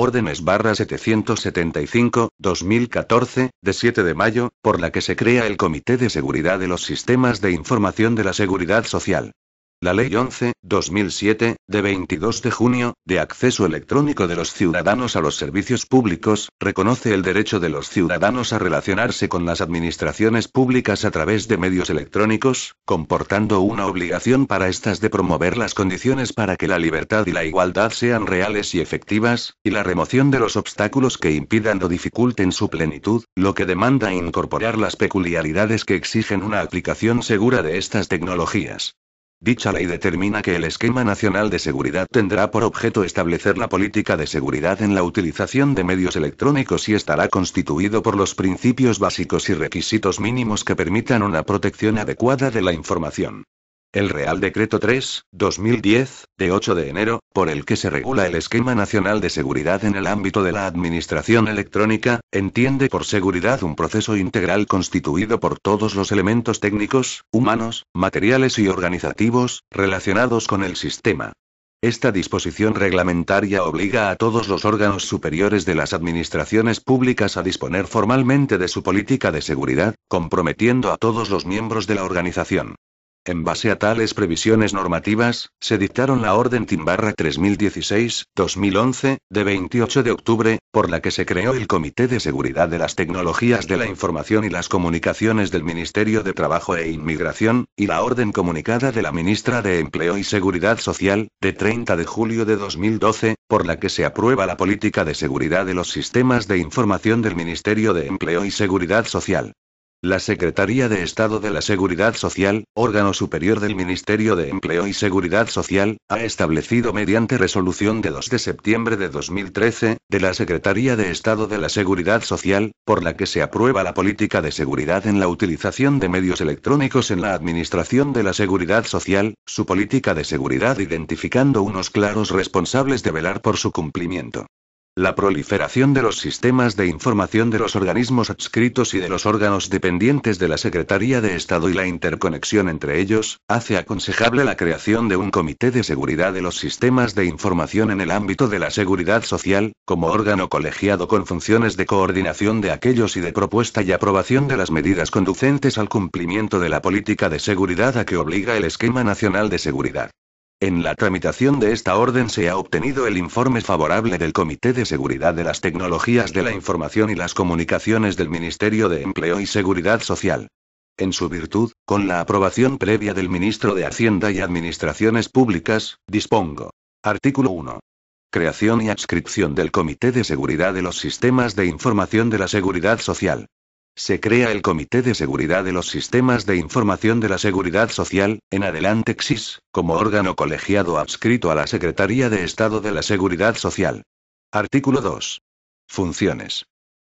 Órdenes barra 775, 2014, de 7 de mayo, por la que se crea el Comité de Seguridad de los Sistemas de Información de la Seguridad Social. La Ley 11-2007, de 22 de junio, de acceso electrónico de los ciudadanos a los servicios públicos, reconoce el derecho de los ciudadanos a relacionarse con las administraciones públicas a través de medios electrónicos, comportando una obligación para estas de promover las condiciones para que la libertad y la igualdad sean reales y efectivas, y la remoción de los obstáculos que impidan o dificulten su plenitud, lo que demanda incorporar las peculiaridades que exigen una aplicación segura de estas tecnologías. Dicha ley determina que el esquema nacional de seguridad tendrá por objeto establecer la política de seguridad en la utilización de medios electrónicos y estará constituido por los principios básicos y requisitos mínimos que permitan una protección adecuada de la información. El Real Decreto 3, 2010, de 8 de enero, por el que se regula el esquema nacional de seguridad en el ámbito de la administración electrónica, entiende por seguridad un proceso integral constituido por todos los elementos técnicos, humanos, materiales y organizativos, relacionados con el sistema. Esta disposición reglamentaria obliga a todos los órganos superiores de las administraciones públicas a disponer formalmente de su política de seguridad, comprometiendo a todos los miembros de la organización. En base a tales previsiones normativas, se dictaron la Orden Timbarra 3016-2011, de 28 de octubre, por la que se creó el Comité de Seguridad de las Tecnologías de la Información y las Comunicaciones del Ministerio de Trabajo e Inmigración, y la Orden Comunicada de la Ministra de Empleo y Seguridad Social, de 30 de julio de 2012, por la que se aprueba la política de seguridad de los sistemas de información del Ministerio de Empleo y Seguridad Social. La Secretaría de Estado de la Seguridad Social, órgano superior del Ministerio de Empleo y Seguridad Social, ha establecido mediante resolución de 2 de septiembre de 2013, de la Secretaría de Estado de la Seguridad Social, por la que se aprueba la política de seguridad en la utilización de medios electrónicos en la Administración de la Seguridad Social, su política de seguridad identificando unos claros responsables de velar por su cumplimiento. La proliferación de los sistemas de información de los organismos adscritos y de los órganos dependientes de la Secretaría de Estado y la interconexión entre ellos, hace aconsejable la creación de un Comité de Seguridad de los Sistemas de Información en el ámbito de la seguridad social, como órgano colegiado con funciones de coordinación de aquellos y de propuesta y aprobación de las medidas conducentes al cumplimiento de la política de seguridad a que obliga el Esquema Nacional de Seguridad. En la tramitación de esta orden se ha obtenido el informe favorable del Comité de Seguridad de las Tecnologías de la Información y las Comunicaciones del Ministerio de Empleo y Seguridad Social. En su virtud, con la aprobación previa del Ministro de Hacienda y Administraciones Públicas, dispongo. Artículo 1. Creación y adscripción del Comité de Seguridad de los Sistemas de Información de la Seguridad Social se crea el Comité de Seguridad de los Sistemas de Información de la Seguridad Social, en adelante XIS, como órgano colegiado adscrito a la Secretaría de Estado de la Seguridad Social. Artículo 2. Funciones.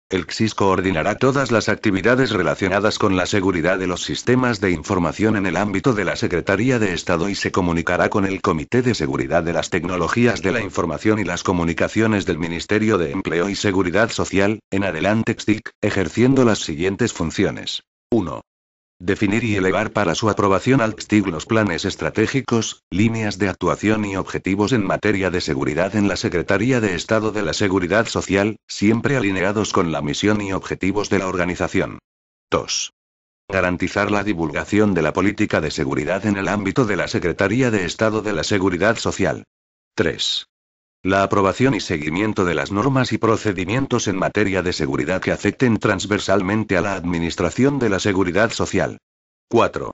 El CSIS coordinará todas las actividades relacionadas con la seguridad de los sistemas de información en el ámbito de la Secretaría de Estado y se comunicará con el Comité de Seguridad de las Tecnologías de la Información y las Comunicaciones del Ministerio de Empleo y Seguridad Social, en adelante XTIC, ejerciendo las siguientes funciones. 1. Definir y elevar para su aprobación al PSTIG los planes estratégicos, líneas de actuación y objetivos en materia de seguridad en la Secretaría de Estado de la Seguridad Social, siempre alineados con la misión y objetivos de la organización. 2. Garantizar la divulgación de la política de seguridad en el ámbito de la Secretaría de Estado de la Seguridad Social. 3. La aprobación y seguimiento de las normas y procedimientos en materia de seguridad que afecten transversalmente a la Administración de la Seguridad Social. 4.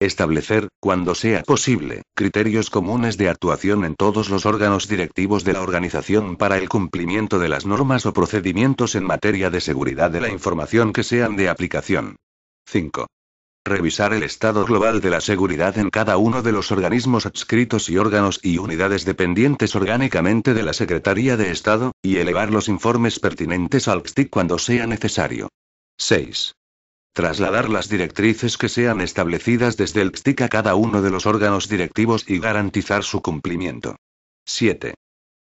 Establecer, cuando sea posible, criterios comunes de actuación en todos los órganos directivos de la organización para el cumplimiento de las normas o procedimientos en materia de seguridad de la información que sean de aplicación. 5. Revisar el estado global de la seguridad en cada uno de los organismos adscritos y órganos y unidades dependientes orgánicamente de la Secretaría de Estado, y elevar los informes pertinentes al PSTIC cuando sea necesario. 6. Trasladar las directrices que sean establecidas desde el PSTIC a cada uno de los órganos directivos y garantizar su cumplimiento. 7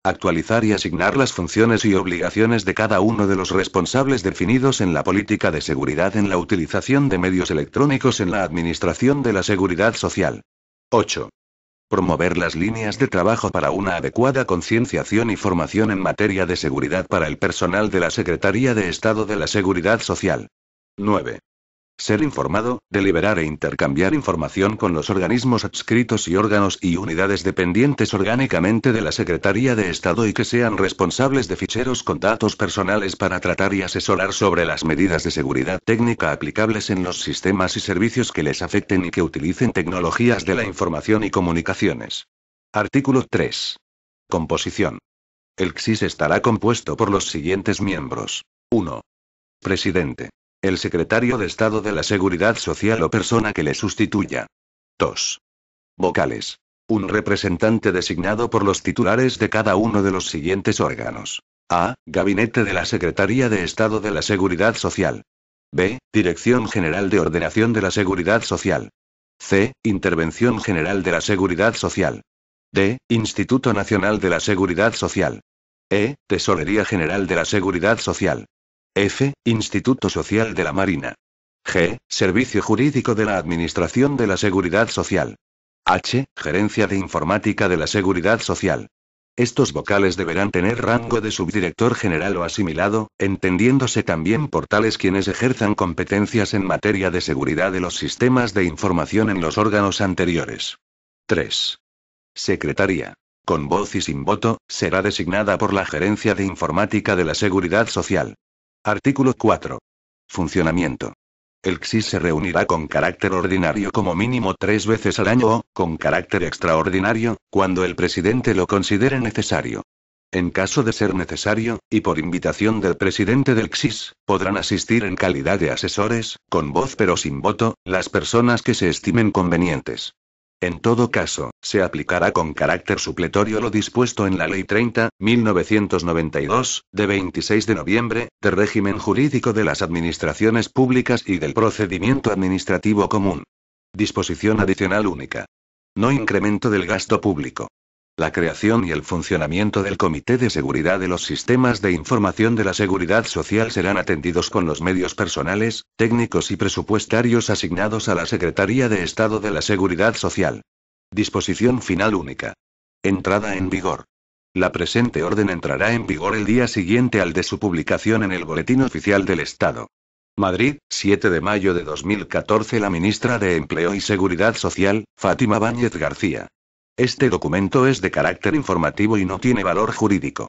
actualizar y asignar las funciones y obligaciones de cada uno de los responsables definidos en la política de seguridad en la utilización de medios electrónicos en la administración de la seguridad social. 8. Promover las líneas de trabajo para una adecuada concienciación y formación en materia de seguridad para el personal de la Secretaría de Estado de la Seguridad Social. 9. Ser informado, deliberar e intercambiar información con los organismos adscritos y órganos y unidades dependientes orgánicamente de la Secretaría de Estado y que sean responsables de ficheros con datos personales para tratar y asesorar sobre las medidas de seguridad técnica aplicables en los sistemas y servicios que les afecten y que utilicen tecnologías de la información y comunicaciones. Artículo 3. Composición. El CSIS estará compuesto por los siguientes miembros. 1. Presidente el secretario de Estado de la Seguridad Social o persona que le sustituya. 2. Vocales. Un representante designado por los titulares de cada uno de los siguientes órganos. A. Gabinete de la Secretaría de Estado de la Seguridad Social. B. Dirección General de Ordenación de la Seguridad Social. C. Intervención General de la Seguridad Social. D. Instituto Nacional de la Seguridad Social. E. Tesorería General de la Seguridad Social. F. Instituto Social de la Marina. G. Servicio Jurídico de la Administración de la Seguridad Social. H. Gerencia de Informática de la Seguridad Social. Estos vocales deberán tener rango de subdirector general o asimilado, entendiéndose también por tales quienes ejerzan competencias en materia de seguridad de los sistemas de información en los órganos anteriores. 3. Secretaría. Con voz y sin voto, será designada por la Gerencia de Informática de la Seguridad Social. Artículo 4. Funcionamiento. El CSIS se reunirá con carácter ordinario como mínimo tres veces al año o, con carácter extraordinario, cuando el presidente lo considere necesario. En caso de ser necesario, y por invitación del presidente del CSIS, podrán asistir en calidad de asesores, con voz pero sin voto, las personas que se estimen convenientes. En todo caso, se aplicará con carácter supletorio lo dispuesto en la Ley 30, 1992, de 26 de noviembre, de régimen jurídico de las administraciones públicas y del procedimiento administrativo común. Disposición adicional única. No incremento del gasto público la creación y el funcionamiento del Comité de Seguridad de los Sistemas de Información de la Seguridad Social serán atendidos con los medios personales, técnicos y presupuestarios asignados a la Secretaría de Estado de la Seguridad Social. Disposición final única. Entrada en vigor. La presente orden entrará en vigor el día siguiente al de su publicación en el Boletín Oficial del Estado. Madrid, 7 de mayo de 2014. La ministra de Empleo y Seguridad Social, Fátima Báñez García. Este documento es de carácter informativo y no tiene valor jurídico.